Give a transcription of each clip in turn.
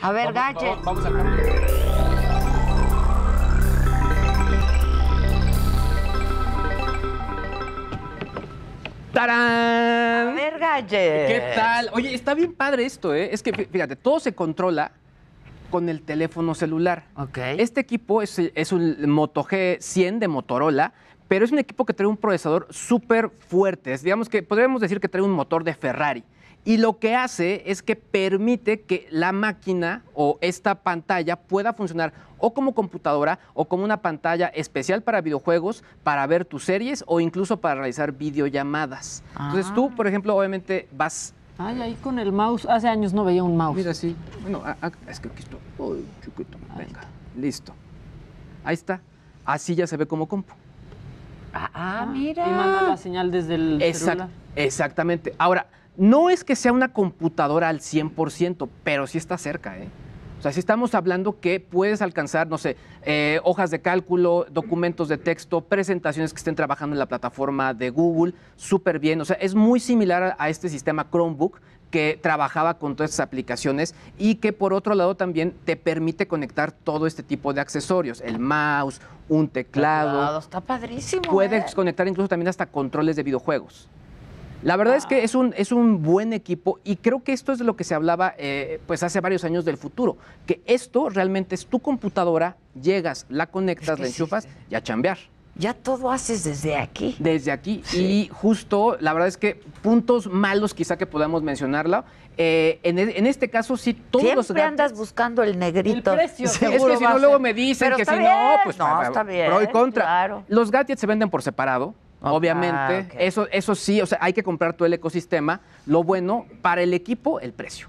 a ver, vamos, Vamos, a ver. ¡Tarán! A ver, ¿Qué tal? Oye, está bien padre esto, ¿eh? Es que fíjate, todo se controla con el teléfono celular. Okay. Este equipo es, un Moto G100 de Motorola, pero es un equipo que trae un procesador súper fuerte. digamos que podríamos decir que trae un motor de Ferrari. Y lo que hace es que permite que la máquina o esta pantalla pueda funcionar o como computadora o como una pantalla especial para videojuegos, para ver tus series o incluso para realizar videollamadas. Entonces tú, ah. por ejemplo, obviamente vas... Ay, ahí con el mouse. Hace años no veía un mouse. Mira, sí. Bueno, es que aquí estoy. chiquito. Venga, listo. Ahí está. Así ya se ve como compu. Ah, ah, ah mira. Y manda la señal desde el celular. Exactamente. Ahora... No es que sea una computadora al 100%, pero sí está cerca. ¿eh? O sea, si estamos hablando que puedes alcanzar, no sé, eh, hojas de cálculo, documentos de texto, presentaciones que estén trabajando en la plataforma de Google, súper bien. O sea, es muy similar a, este sistema Chromebook que trabajaba con todas estas aplicaciones y que por otro lado también te permite conectar todo este tipo de accesorios, el mouse, un teclado. está padrísimo. Puedes ¿eh? conectar incluso también hasta controles de videojuegos. La verdad es que es un, es un buen equipo y creo que esto es de lo que se hablaba eh, pues hace varios años del futuro, que esto realmente es tu computadora, llegas, la conectas, la enchufas y a chambear. Ya todo haces desde aquí. Desde aquí. Y justo, la verdad es que puntos malos quizá que podamos mencionarla. Eh, e, en, este caso, sí, todos Siempre los gatos... andas buscando el negrito. El precio, si no, luego me dicen que si no, pues no, está bien, pro y contra. Los gadgets se venden por separado. Ah, Obviamente, eso, eso sí, o sea, hay que comprar todo el ecosistema. Lo bueno, para el equipo, el precio.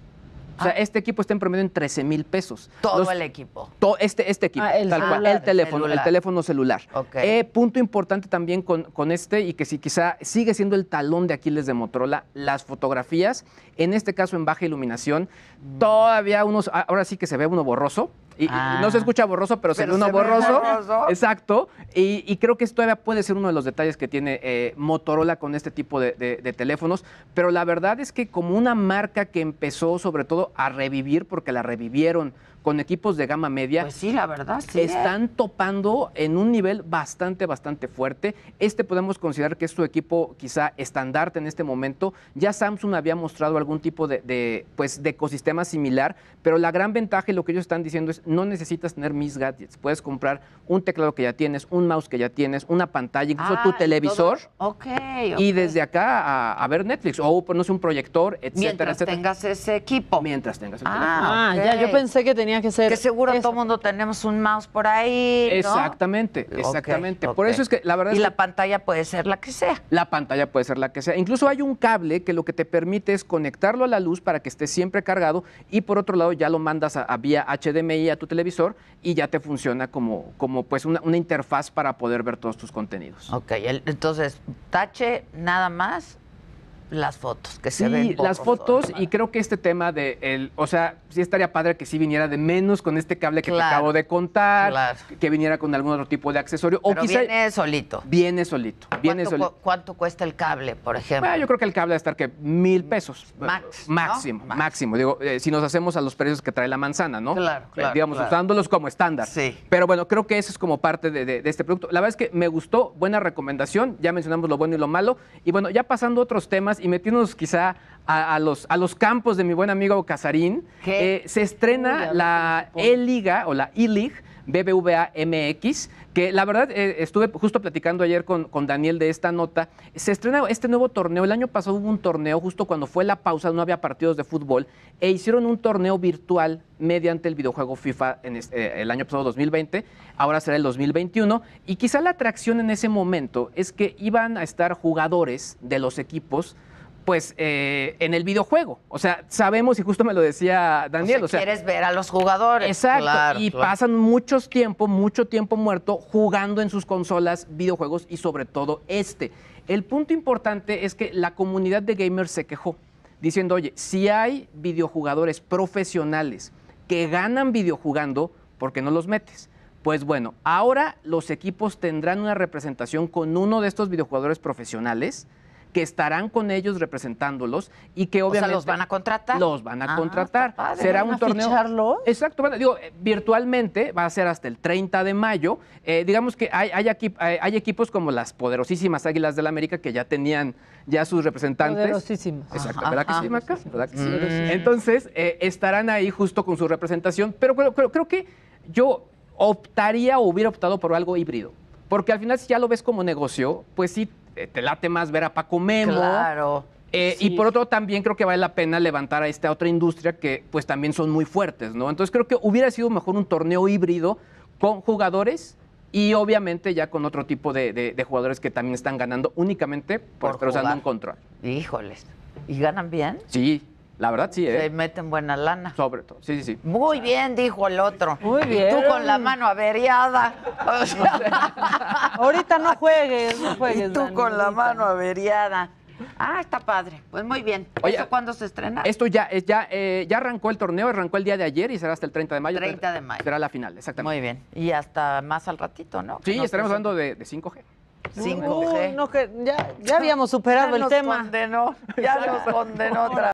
O sea, ah. este equipo está en promedio en 13 mil pesos. Todo el equipo. Todo este, este equipo, ah, el tal cual. El teléfono, el teléfono celular. Eh, punto importante también con, este, y que si quizá sigue siendo el talón de Aquiles de Motorola, las fotografías, en este caso en baja iluminación, mm. todavía unos, ahora sí que se ve uno borroso no se ah. escucha borroso, pero, se uno borroso. Exacto. Y, creo que esto todavía puede ser uno de los detalles que tiene eh, Motorola con este tipo de, teléfonos. Pero la verdad es que como una marca que empezó sobre todo a revivir, porque la revivieron con equipos de gama media. Pues sí, la verdad, sí. ¿eh? Están topando en un nivel bastante, bastante fuerte. Este podemos considerar que es su equipo quizá estandarte en este momento. Ya Samsung había mostrado algún tipo de, pues, de ecosistema similar, pero la gran ventaja y lo que ellos están diciendo es no necesitas tener mis gadgets. Puedes comprar un teclado que ya tienes, un mouse que ya tienes, una pantalla, incluso tu ah, televisor. Okay, OK. Y desde acá a, ver Netflix o ponerse un proyector, etcétera, Mientras tengas ese equipo. Mientras tengas el ah, Ah, ya, yo pensé que tenía que ser. seguro todo mundo tenemos un mouse por ahí. Exactamente, exactamente. por eso es que la verdad. Y es que la pantalla puede ser la que sea. La pantalla puede ser la que sea. Incluso hay un cable que lo que te permite es conectarlo a la luz para que esté siempre cargado y por otro lado ya lo mandas a, vía HDMI a tu televisor y ya te funciona como, como pues una, interfaz para poder ver todos tus contenidos. Ok, entonces tache nada más las fotos que se ven. las fotos y creo que este tema de el, o sea, sí estaría padre que sí viniera de menos con este cable que te acabo de contar, que viniera con algún otro tipo de accesorio o viene solito. Viene solito. Viene ¿Cuánto, solito. ¿Cuánto cuesta el cable, por ejemplo? Ah, yo creo que el cable va a estar que mil pesos. máximo, máximo. Digo, eh, si nos hacemos a los precios que trae la manzana, ¿no? Claro, eh, claro digamos usándolos como estándar. Sí. Pero bueno, creo que eso es como parte de, de este producto. La verdad es que me gustó, buena recomendación. Ya mencionamos lo bueno y lo malo y bueno, ya pasando a otros temas y metiéndonos quizá a, los, a los campos de mi buen amigo Casarín, eh, se estrena la E-Liga o la E-League BBVA MX, que la verdad eh, estuve justo platicando ayer con, Daniel de esta nota. Se estrena este nuevo torneo. El año pasado hubo un torneo, justo cuando fue la pausa, no había partidos de fútbol, e hicieron un torneo virtual mediante el videojuego FIFA en eh, el año pasado 2020, ahora será el 2021. Y quizá la atracción en ese momento es que iban a estar jugadores de los equipos pues eh, en el videojuego. O sea, sabemos, y justo me lo decía Daniel, o sea, quieres ver a los jugadores. Exacto. y pasan muchos tiempo, mucho tiempo muerto jugando en sus consolas videojuegos y sobre todo este. El punto importante es que la comunidad de gamers se quejó, diciendo, oye, si hay videojugadores profesionales que ganan videojugando, ¿por qué no los metes? Pues bueno, ahora los equipos tendrán una representación con uno de estos videojugadores profesionales que estarán con ellos representándolos y que obviamente... ¿los van a contratar? Los van a ah, contratar. Será un torneo... Exacto, digo, virtualmente va a ser hasta el 30 de mayo. Eh, digamos que hay, hay, aquí, hay, equipos como las poderosísimas Águilas del América que ya tenían ya sus representantes. Poderosísimas. Exacto, ¿verdad que ah, sí, ¿Verdad que sí? Entonces, eh, estarán ahí justo con su representación, pero creo que yo optaría o hubiera optado por algo híbrido. Porque al final, si ya lo ves como negocio, pues sí eh, te late más ver a Paco Memo. Claro. Eh, y por otro también creo que vale la pena levantar a esta otra industria que pues también son muy fuertes, ¿no? Entonces creo que hubiera sido mejor un torneo híbrido con jugadores y obviamente ya con otro tipo de, de, jugadores que también están ganando únicamente por, por usando un control. Híjoles. ¿Y ganan bien? Sí, la verdad sí, ¿eh? Se meten buena lana. Sobre todo, sí, sí, sí. Muy bien, dijo el otro. Muy bien. Y tú con la mano averiada. ahorita no juegues, no juegues. Y tú con la mano averiada. Ah, está padre. Pues muy bien. Oye, ¿Eso cuándo se estrena? Esto ya, eh, ya, eh, ya arrancó el torneo, arrancó el día de ayer y será hasta el 30 de mayo. 30 de mayo. Será la final, exactamente. Muy bien. Y hasta más al ratito, ¿no? Sí, estaremos hablando de, 5G. 5G. ya, habíamos superado ya el nos tema. Condenó, ya nos condenó otra